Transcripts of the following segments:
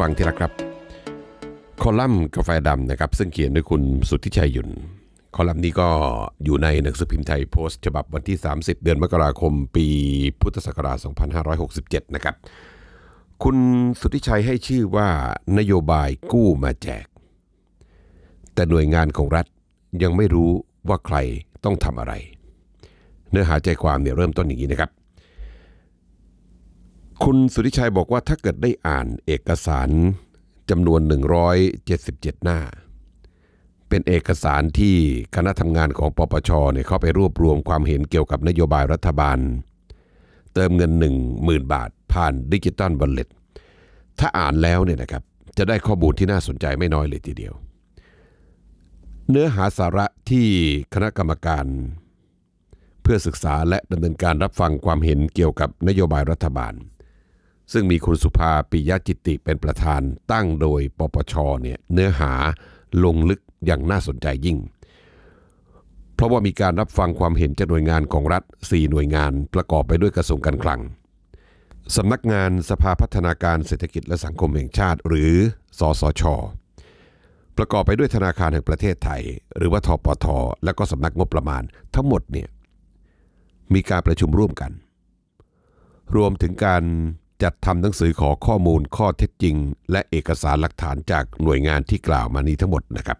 ฟังทีละครับ คอลัมน์กาแฟดำนะครับ ซึ่งเขียนโดยคุณสุทธิชัยยุนคอลัมน์นี้ก็อยู่ในหนังสือพิมพ์ไทยโพสต์ฉบับวันที่ 30 เดือนมกราคมปีพุทธศักราช 2567 นะครับคุณสุทธิชัยให้ชื่อว่านโยบายกู้มาแจก แต่หน่วยงานของรัฐยังไม่รู้ว่าใครต้องทำอะไร เนื้อหาใจความเนี่ยเริ่มต้นอย่างนี้นะครับคุณสุริชัยบอกว่าถ้าเกิดได้อ่านเอกสารจำนวน 177 หน้า เป็นเอกสารที่คณะทำงานของปปชเนี่ยเข้าไปรวบรวมความเห็นเกี่ยวกับนโยบายรัฐบาล เติมเงิน 1 0,000บาท ผ่านดิจิตอลบัลเลตถ้าอ่านแล้วเนี่ยนะครับจะได้ข้อมูลที่น่าสนใจไม่น้อยเลยทีเดียว เนื้อหาสาระที่คณะกรรมการ เพื่อศึกษาและดำเนินการรับฟังความเห็นเกี่ยวกับนโยบายรัฐบาลซึ่งมีคุณสุภาปิยจิติเป็นประธานตั้งโดยปปชเนี่ยเนื้อหาลงลึกอย่างน่าสนใจยิ่ง เพราะว่ามีการรับฟังความเห็นจากหน่วยงานของรัฐ 4 หน่วยงานประกอบไปด้วยกระทรวงการคลังสำนักงานสภาพัฒนาการเศรษฐกิจและสังคมแห่งชาติ หรือสสชประกอบไปด้วยธนาคารแห่งประเทศไทยหรือว่าทปทและก็สำนักงบประมาณ ทั้งหมดเนี่ยมีการประชุมร่วมกัน รวมถึงการจัดทำหนังสือขอข้อมูลข้อเท็จจริง และเอกสารหลักฐานจากหน่วยงานที่กล่าวมานี้ทั้งหมดนะครับ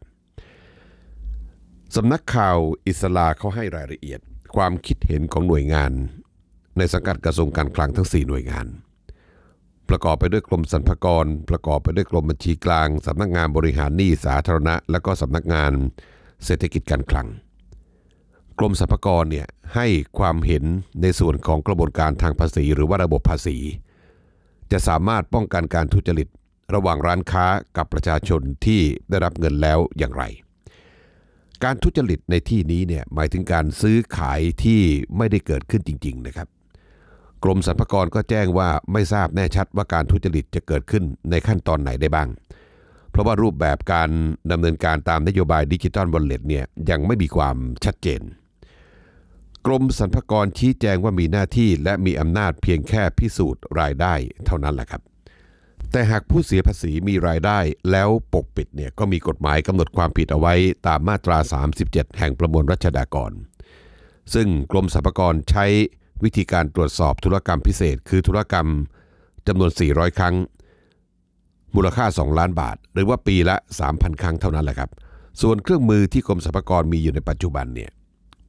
สำนักข่าวอิสลาเขาให้รายละเอียด ความคิดเห็นของหน่วยงาน ในสังกัดกระทรวงการคลังทั้ง 4 หน่วยงาน ประกอบไปด้วยกรมสรรพากรประกอบไปด้วยกรมบัญชีกลางสำนักงานบริหารหนี้สาธารณะ และก็สำนักงานเศรษฐกิจการคลังกรมสรรพากรเนี่ยให้ความเห็นในส่วนของกระบวนการทางภาษีหรือว่าระบบภาษีจะสามารถป้องกันการทุจริต ระหว่างร้านค้ากับประชาชนที่ได้รับเงินแล้วอย่างไร การทุจริตในที่นี้เนี่ยหมายถึงการซื้อขายที่ไม่ได้เกิดขึ้นจริง ๆนะครับ กรมสรรพากรก็แจ้งว่าไม่ทราบแน่ชัดว่าการทุจริตจะเกิดขึ้นในขั้นตอนไหนได้บ้าง เพราะว่ารูปแบบการดำเนินการตามนโยบายดิจิตอลบัลเล็ตเนี่ยยังไม่มีความชัดเจนกรมสรรพากรชี้แจงว่ามีหน้าที่และมีอำนาจเพียงแค่พิสูจน์รายได้เท่านั้นแหละครับแต่หากผู้เสียภาษีมีรายได้แล้วปกปิดเนี่ยก็มีกฎหมายกำหนดความผิดเอาไว้ ตามมาตรา 37 แห่งประมวลรัชดากร ซึ่งกรมสรรพากรใช้วิธีการตรวจสอบธุรกรรมพิเศษ คือธุรกรรมจำนวน 400 ครั้ง มูลค่า 2 ล้านบาท หรือว่าปีละ 3,000 ครั้งเท่านั้นแหละครับส่วนเครื่องมือที่กรมสรรพากรมีอยู่ในปัจจุบันเนี่ย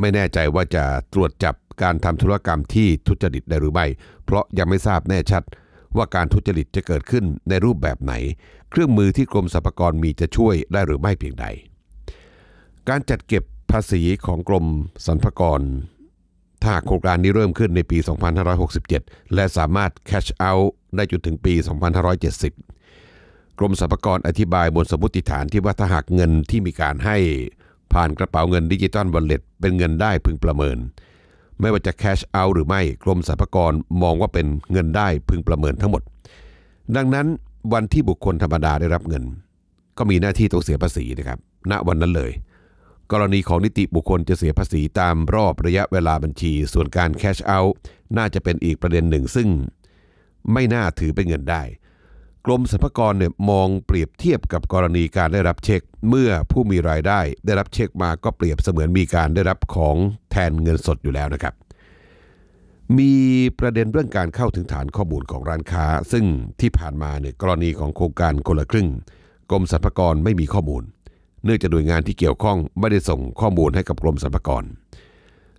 ไม่แน่ใจว่าจะตรวจจับการทำธุรกรรมที่ทุจริตได้หรือไม่ เพราะยังไม่ทราบแน่ชัดว่าการทุจริตจะเกิดขึ้นในรูปแบบไหน เครื่องมือที่กรมสรรพากรมีจะช่วยได้หรือไม่เพียงใด การจัดเก็บภาษีของกรมสรรพากร ถ้าโครงการนี้เริ่มขึ้นในปี 2567 และสามารถ c a c h out ได้จนถึงปี 2570 กรมสรรพากรอธิบายบนสมมติฐานที่ว่าถ้าหากเงินที่มีการให้ผ่านกระเป๋าเงินดิจิตอลวอลเล็ตเป็นเงินได้พึงประเมิน ไม่ว่าจะแคชเอาหรือไม่กรมสรรพากรมองว่าเป็นเงินได้พึงประเมินทั้งหมด ดังนั้นวันที่บุคคลธรรมดาได้รับเงิน ก็มีหน้าที่ต้องเสียภาษีนะครับณวันนั้นเลย กรณีของนิติบุคคลจะเสียภาษีตามรอบระยะเวลาบัญชี ส่วนการแคชเอาน่าจะเป็นอีกประเด็นหนึ่งซึ่งไม่น่าถือเป็นเงินได้กรมสรรพากรเนี่ยมองเปรียบเทียบกับกรณีการได้รับเช็ค เมื่อผู้มีรายได้ได้รับเช็คมาก็เปรียบเสมือนมีการได้รับของแทนเงินสดอยู่แล้วนะครับ มีประเด็นเรื่องการเข้าถึงฐานข้อมูลของร้านค้าซึ่งที่ผ่านมาเนี่ยกรณีของโครงการคนละครึ่ง กรมสรรพากรไม่มีข้อมูล เนื่องจากหน่วยงานที่เกี่ยวข้องไม่ได้ส่งข้อมูลให้กับกรมสรรพากร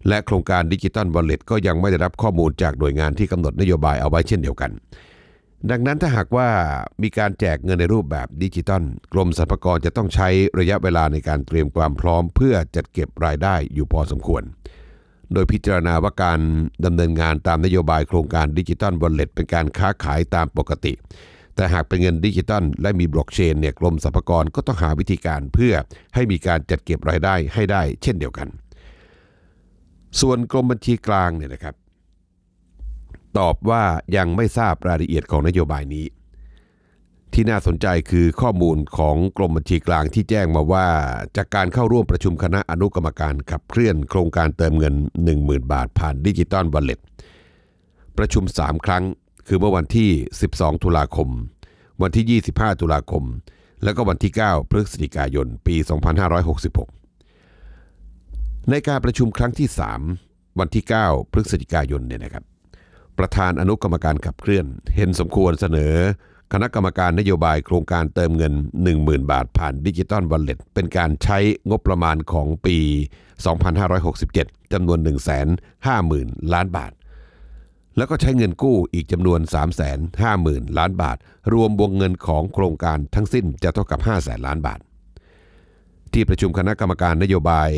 และโครงการดิจิตอลวอลเล็ตก็ยังไม่ได้รับข้อมูลจากหน่วยงานที่กำหนดนโยบายเอาไว้เช่นเดียวกันดังนั้นถ้าหากว่ามีการแจกเงินในรูปแบบดิจิตอลกรมสรรพากรจะต้องใช้ระยะเวลาในการเตรียมความพร้อม เพื่อจัดเก็บรายได้อยู่พอสมควร โดยพิจารณาว่าการดำเนินงานตามนโยบายโครงการดิจิตอลบนลเล็ตเป็นการค้าขายตามปกติ แต่หากเป็นเงินดิจิตอลและมีบล็อกเชนเนี่ยกรมสรรพากรก็ต้องหาวิธีการเพื่อให้มีการจัดเก็บรายได้ให้ได้เช่นเดียวกัน ส่วนกรมบัญชีกลางเนี่ยนะครับตอบว่ายังไม่ทราบรายละเอียดของนโยบายนี้ ที่น่าสนใจคือข้อมูลของกรมบัญชีกลางที่แจ้งมาว่าจากการเข้าร่วมประชุมคณะอนุกรรมการขับเคลื่อนโครงการเติมเงิน 10,000 บาทผ่านดิจิตอลบัลเลตประชุม 3 ครั้งคือเมื่อวันที่ 12ตุลาคม วันที่ 25 ตุลาคม และก็วันที่ 9พฤศจิกายน ปี 2566 ในการประชุมครั้งที่ 3 วันที่ 9พฤศจิกายนเนี่ยนะครับประธานอนุกรรมการขับเคลื่อน เห็นสมควรเสนอ คณะกรรมการนโยบายโครงการเติมเงิน 10,000 บาท ผ่านดิจิตอลบัลเลตเป็นการใช้งบประมาณของปี 2567 จำนวน150,000 ล้านบาท แล้วก็ใช้เงินกู้อีกจำนวน 350,000 ล้านบาท รวมวงเงินของโครงการทั้งสิ้นจะเท่ากับ5 0 0 ล้านบาท ที่ประชุมคณะกรรมการนโยบาย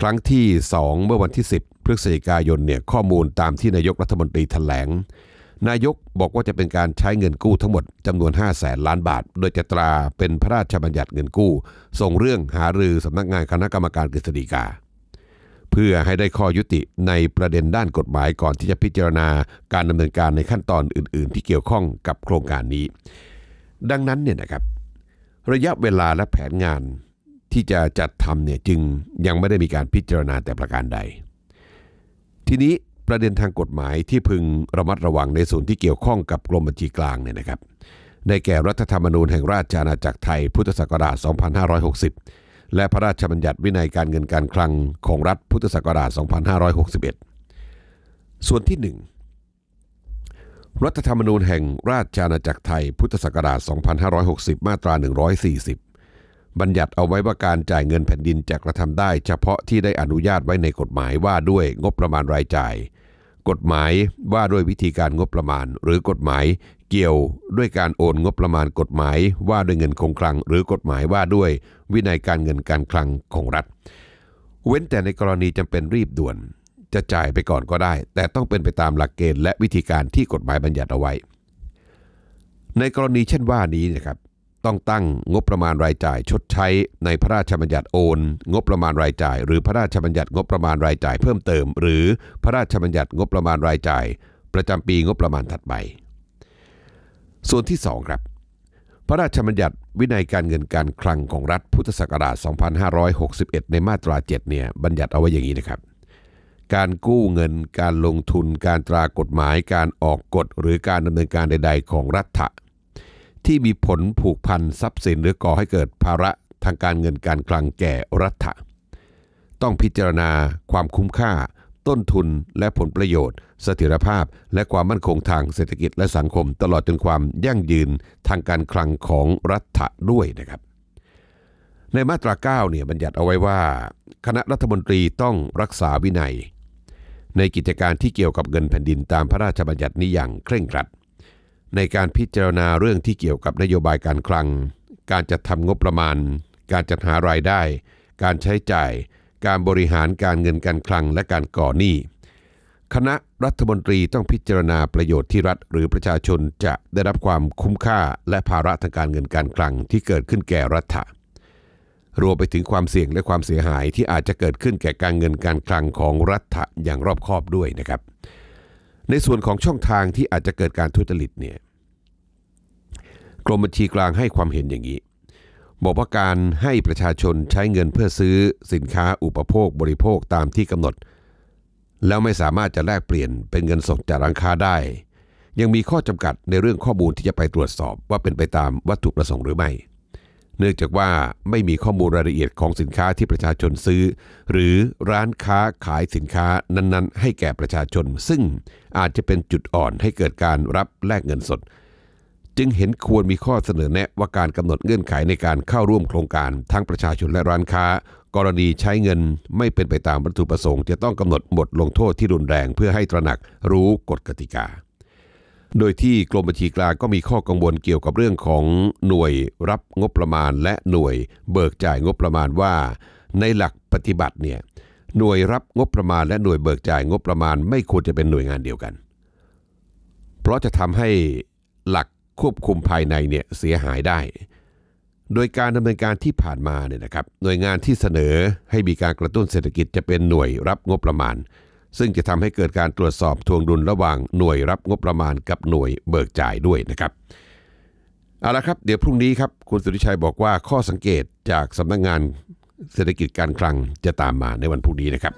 ครั้งที่ 2 เมื่อวันที่ 10พฤศจิกายนเนี่ยข้อมูลตามที่นายกรัฐมนตรีถแถลง นายกบอกว่าจะเป็นการใช้เงินกู้ทั้งหมดจำนวน 5 0 0แสนล้านบาท โดยจะตราเป็นพระราชบัญญัติเงินกู้ ส่งเรื่องหารือสำนักงานคณะกรรมการกฤษฎีกา เพื่อให้ได้ข้อยุติในประเด็นด้านกฎหมายก่อนที่จะพิจารณาการดำเนินการในขั้นตอนอื่น ๆ ที่เกี่ยวข้องกับโครงการนี้ ดังนั้นเนี่ยนะครับระยะเวลาและแผนงานที่จะจัดทำเนี่ยจึงยังไม่ได้มีการพิจารณาแต่ประการใดทีนี้ประเด็นทางกฎหมายที่พึงระมัดระวังในส่วนที่เกี่ยวข้องกับกรมบัญชีกลางเนี่ยนะครับได้แก่รัฐธรรมนูญแห่งราชอาณาจักรไทย พุทธศักราช 2560 และพระราชบัญญัติวินัยการเงินการคลังของรัฐพุทธศักราช 2561 ส่วนที่ 1 รัฐธรรมนูญแห่งราชอาณาจักรไทยพุทธศักราช 2560 มาตรา 140บัญญัติเอาไว้ว่าการจ่ายเงินแผ่นดินจะกระทำได้ เฉพาะที่ได้อนุญาตไว้ในกฎหมายว่าด้วยงบประมาณรายจ่าย กฎหมายว่าด้วยวิธีการงบประมาณ หรือกฎหมาย เกี่ยว ด้วยการโอนงบประมาณกฎหมายว่าด้วยเงินคงคลัง หรือกฎหมายว่าด้วย วินัยการเงินการคลังของรัฐ เว้นแต่ในกรณีจำเป็นรีบด่วน จะจ่ายไปก่อนก็ได้ แต่ต้องเป็นไปตามหลักเกณฑ์และวิธีการที่กฎหมายบัญญัติเอาไว้ ในกรณีเช่นว่านี้นะครับต้องตั้งงบประมาณรายจ่ายชดใช้ในพระราชบัญญัติโอน งบประมาณรายจ่าย หรือพระราชบัญญัติงบประมาณรายจ่ายเพิ่มเติม หรือพระราชบัญญัติงบประมาณรายจ่ายประจำปีงบประมาณถัดไปส่วนที่ 2 ครับพระราชบัญญัติวินัยการเงินการคลังของรัฐพุทธศักราช2561ในมาตรา7เนี่ยบัญญัติเอาไว้อย่างนี้นะครับ การกู้เงินการลงทุนการตรากฎหมายการออกกฎ หรือการดำเนินการใดๆของรัฐที่มีผลผูกพันทรัพย์สิน หรือก่อให้เกิดภาระทางการเงินการคลังแก่รัฐะต้องพิจารณาความคุ้มค่า ต้นทุนและผลประโยชน์เสถียรภาพ และความมั่นคงทางเศรษฐกิจและสังคมตลอดจนความยั่งยืนทางการคลังของรัฐะด้วยนะครับ ในมาตรา9เนี่ยบัญญัติเอาไว้ว่า คณะรัฐมนตรีต้องรักษาวินัย ในกิจการที่เกี่ยวกับเงินแผ่นดินตามพระราชบัญญัตินี้อย่างเคร่งครัดในการพิจารณาเรื่องที่เกี่ยวกับนโยบายการคลัง การจัดทำงบประมาณ การจัดหารายได้ การใช้จ่าย การบริหารการเงินการคลังและการก่อหนี้ คณะรัฐมนตรีต้องพิจารณาประโยชน์ที่รัฐ หรือประชาชนจะได้รับความคุ้มค่าและภาระทางการเงินการคลังที่เกิดขึ้นแก่รัฐ รวมไปถึงความเสี่ยงและความเสียหายที่อาจจะเกิดขึ้นแก่การเงินการคลังของรัฐอย่างรอบคอบด้วยนะครับ ในส่วนของช่องทางที่อาจจะเกิดการทุจริตเนี่ยกรมบัญชีกลางให้ความเห็นอย่างนี้บอกว่าการให้ประชาชนใช้เงินเพื่อซื้อสินค้าอุปโภคบริโภคตามที่กำหนด แล้วไม่สามารถจะแลกเปลี่ยนเป็นเงินสดจากร้านค้าได้ ยังมีข้อจำกัดในเรื่องข้อมูลที่จะไปตรวจสอบว่าเป็นไปตามวัตถุประสงค์หรือไม่เนื่องจากว่าไม่มีข้อมูลรายละเอียดของสินค้าที่ประชาชนซื้อ หรือร้านค้าขายสินค้านั้น ๆ ให้แก่ประชาชน ซึ่งอาจจะเป็นจุดอ่อนให้เกิดการรับแลกเงินสดจึงเห็นควรมีข้อเสนอแนะว่าการกำหนดเงื่อนไขในการเข้าร่วมโครงการ ทั้งประชาชนและร้านค้า กรณีใช้เงินไม่เป็นไปตามวัตถุประสงค์ จะต้องกำหนดบทลงโทษที่รุนแรงเพื่อให้ตระหนักรู้กฎกติกา โดยที่กรมบัญชีกลางก็มีข้อกังวลเกี่ยวกับเรื่องของหน่วยรับงบประมาณ และหน่วยเบิกจ่ายงบประมาณว่า ในหลักปฏิบัติเนี่ยหน่วยรับงบประมาณ และหน่วยเบิกจ่ายงบประมาณ ไม่ควรจะเป็นหน่วยงานเดียวกัน เพราะจะทำให้หลักควบคุมภายในเนี่ยเสียหายได้ โดยการดำเนินการที่ผ่านมาเนี่ยนะครับ หน่วยงานที่เสนอให้มีการกระตุ้นเศรษฐกิจจะเป็นหน่วยรับงบประมาณ ซึ่งจะทำให้เกิดการตรวจสอบทวงดุลระหว่างหน่วยรับงบประมาณกับหน่วยเบิกจ่ายด้วยนะครับเอาละครับ เดี๋ยวพรุ่งนี้ครับคุณสุริชัยบอกว่าข้อสังเกตจากสำนักงงานเศรษฐกิจการคลังจะตามมาในวันพรุ่งนี้นะครับ